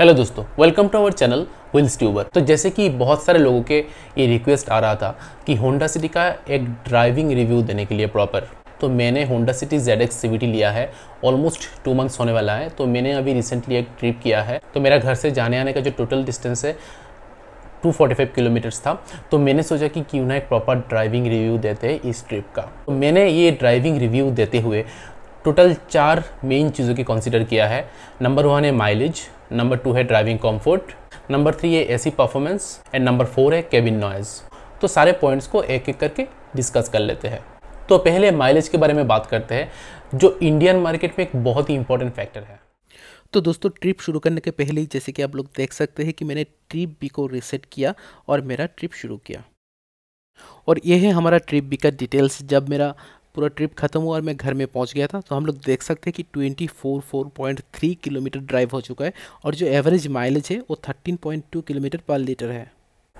hello दोस्तों welcome to our channel Wills tuber तो जैसे कि बहुत सारे लोगों के ये रिक्वेस्ट आ रहा था कि होंडा सिटी का एक ड्राइविंग रिव्यू देने के लिए प्रॉपर तो मैंने होंडा सिटी जेड एक्स लिया है ऑलमोस्ट टू मंथ्स होने वाला है तो मैंने अभी रिसेंटली एक ट्रिप किया है तो मेरा घर से जाने आने का जो टोटल डिस्टेंस है 245 किलोमीटर्स था तो मैंने सोचा कि क्यों ना एक प्रॉपर ड्राइविंग रिव्यू देते हैं इस ट्रिप का तो मैंने ये ड्राइविंग रिव्यू देते हुए टोटल चार मेन चीज़ों की कंसीडर किया है नंबर वन है माइलेज नंबर टू है ड्राइविंग कंफर्ट नंबर थ्री है AC performance and number four है केबिन नॉइज़ तो सारे पॉइंट्स को एक एक करके डिस्कस कर लेते हैं तो पहले माइलेज के बारे में बात करते हैं जो इंडियन मार्केट में एक बहुत ही इंपॉर्टेंट फैक्टर है तो दोस्तों ट्रिप शुरू करने के पहले ही जैसे कि आप लोग देख सकते हैं कि मैंने ट्रिप बी को रिसेट किया और मेरा ट्रिप शुरू किया और यह है हमारा ट्रिप बी का डिटेल्स जब मेरा पूरा ट्रिप खत्म हुआ और मैं घर में पहुंच गया था तो हम लोग देख सकते हैं कि twenty four four point three kilometre drive हो चुका है और जो एवरेज माइलेज है वो thirteen point two kilometre per litre है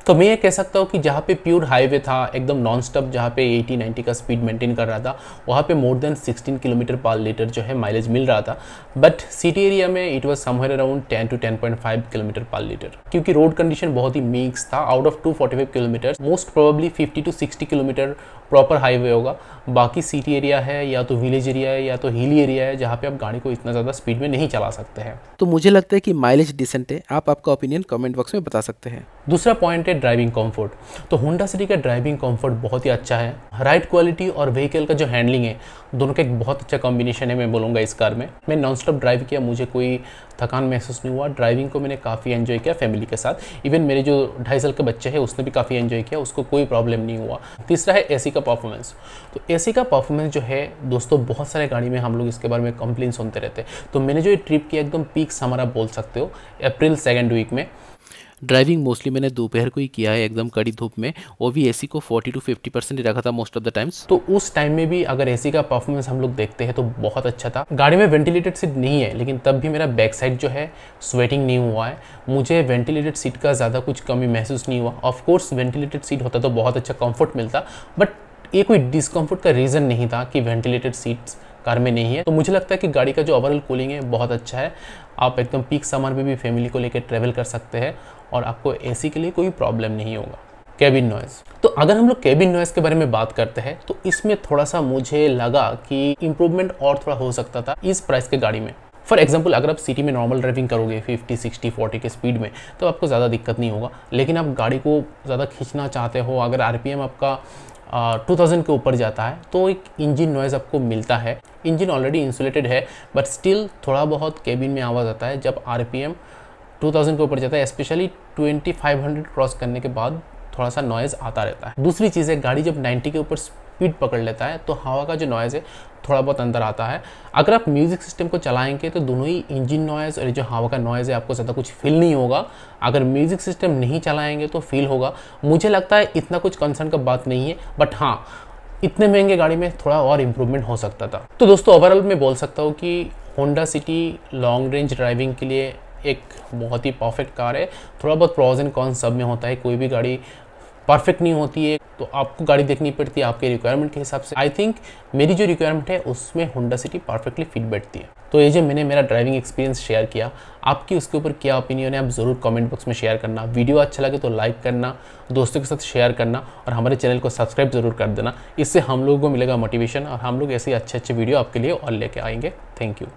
तो मैं ये कह सकता हूँ कि जहाँ पे प्योर हाईवे था एकदम नॉन स्टॉप जहाँ पे 80 90 का स्पीड मेंटेन कर रहा था वहाँ पे more than 16 kilometre per litre जो है माइलेज मिल रहा था बट सिटी एरिया में it was somewhere around 10 to 10.5 kilometre per litre क्योंकि रोड कंडीशन बहुत ही मिक्स था out of two kilometre most probably fifty two sixty kilometre proper highway होगा बाकी सिटी एरिया है या तो विलेज एरिया है या तो हिली एरिया है जहाँ पे आप गाड़ी को इतना ज़्यादा स्पीड में नहीं चला सकते हैं तो मुझे लगता है कि माइलेज डिसेंट है आप आपका ओपिनियन कमेंट बॉक्स में बता सकते हैं दूसरा पॉइंट है ड्राइविंग कंफर्ट तो होंडा सिटी का ड्राइविंग कंफर्ट बहुत ही अच्छा है राइट क्वालिटी और व्हीकल का जो हैंडलिंग है दोनों का एक बहुत अच्छा कॉम्बिनेशन है मैं बोलूँगा इस कार में मैं नॉन स्टॉप ड्राइव किया मुझे कोई थकान महसूस नहीं हुआ ड्राइविंग को मैंने काफ़ी एंजॉय किया फैमिली के साथ इवन मेरे जो ढाई साल के बच्चे है उसने भी काफ़ी एंजॉय किया उसको कोई प्रॉब्लम नहीं हुआ तीसरा है एसी का परफॉर्मेंस तो एसी का परफॉर्मेंस जो है दोस्तों बहुत सारे गाड़ी में हम लोग इसके बारे में कंप्लेन सुनते रहते हैं तो मैंने जो ये ट्रिप किया एकदम पीक हमारा बोल सकते हो अप्रैल सेकेंड वीक में ड्राइविंग मोस्टली मैंने दोपहर को ही किया है एकदम कड़ी धूप में वो भी ए को 40 टू 50 परसेंट रखा था मोस्ट ऑफ द टाइम्स तो उस टाइम में भी अगर ए का परफॉर्मेंस हम लोग देखते हैं तो बहुत अच्छा था गाड़ी में वेंटिलेटेड सीट नहीं है लेकिन तब भी मेरा बैक साइड जो है स्वेटिंग नहीं हुआ है मुझे वेंटिलेटेड सीट का ज़्यादा कुछ कमी महसूस नहीं हुआ ऑफकोर्स वेंटिलेटेड सीट होता तो बहुत अच्छा कम्फर्ट मिलता बट ये कोई डिसकम्फर्ट का रीज़न नहीं था कि वेंटिलेटेड सीट्स कार में नहीं है तो मुझे लगता है कि गाड़ी का जो ओवरऑल कूलिंग है बहुत अच्छा है आप एकदम पीक समर में भी फैमिली को लेकर ट्रैवल कर सकते हैं और आपको ए के लिए कोई प्रॉब्लम नहीं होगा केबिन नॉइज़ तो अगर हम लोग केबिन नॉइज़ के बारे में बात करते हैं तो इसमें थोड़ा सा मुझे लगा कि इम्प्रूवमेंट और थोड़ा हो सकता था इस प्राइस के गाड़ी में फॉर एग्जाम्पल अगर आप सिटी में नॉर्मल ड्राइविंग करोगे 50, 60, 40 के स्पीड में तो आपको ज़्यादा दिक्कत नहीं होगा लेकिन आप गाड़ी को ज़्यादा खींचना चाहते हो अगर आर आपका टू थाउजेंड के ऊपर जाता है तो एक इंजन नॉइज़ आपको मिलता है इंजन ऑलरेडी इंसुलेटेड है बट स्टिल थोड़ा बहुत केबिन में आवाज़ आता है जब R P M two thousand के ऊपर जाता है specially twenty five hundred cross करने के बाद थोड़ा सा नॉइज़ आता रहता है दूसरी चीज़ है गाड़ी जब नाइन्टी के ऊपर स्पीड पकड़ लेता है तो हवा का जो नॉइज़ है थोड़ा बहुत अंदर आता है अगर आप म्यूज़िक सिस्टम को चलाएंगे तो दोनों ही इंजन नॉइज़ और जो हवा का नॉइज़ है आपको ज़्यादा कुछ फील नहीं होगा अगर म्यूज़िक सिस्टम नहीं चलाएंगे तो फील होगा मुझे लगता है इतना कुछ कंसर्न का बात नहीं है बट हाँ इतने महंगे गाड़ी में थोड़ा और इम्प्रूवमेंट हो सकता था तो दोस्तों ओवरऑल मैं बोल सकता हूँ कि Honda City long range driving के लिए एक बहुत ही परफेक्ट कार है थोड़ा बहुत प्रॉज एंड कॉन्स सब में होता है कोई भी गाड़ी परफेक्ट नहीं होती है तो आपको गाड़ी देखनी पड़ती है आपके रिक्वायरमेंट के हिसाब से आई थिंक मेरी जो रिक्वायरमेंट है उसमें होंडा सिटी परफेक्टली फिट बैठती है तो ये जो मैंने मेरा ड्राइविंग एक्सपीरियंस शेयर किया आपकी उसके ऊपर क्या ओपिनियन है आप ज़रूर कमेंट बॉक्स में शेयर करना वीडियो अच्छा लगे तो लाइक करना दोस्तों के साथ शेयर करना और हमारे चैनल को सब्सक्राइब ज़रूर कर देना इससे हम लोगों को मिलेगा मोटिवेशन और हम लोग ऐसे अच्छे अच्छे वीडियो आपके लिए और लेके आएंगे थैंक यू